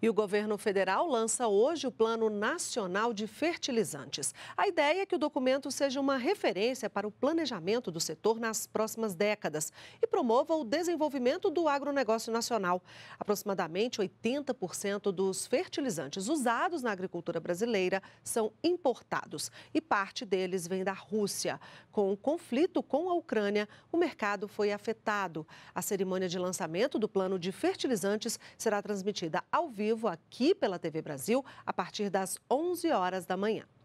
E o governo federal lança hoje o Plano Nacional de Fertilizantes. A ideia é que o documento seja uma referência para o planejamento do setor nas próximas décadas e promova o desenvolvimento do agronegócio nacional. Aproximadamente 80% dos fertilizantes usados na agricultura brasileira são importados e parte deles vem da Rússia. Com o conflito com a Ucrânia, o mercado foi afetado. A cerimônia de lançamento do Plano de Fertilizantes será transmitida ao vivo vivo aqui pela TV Brasil a partir das 11 horas da manhã.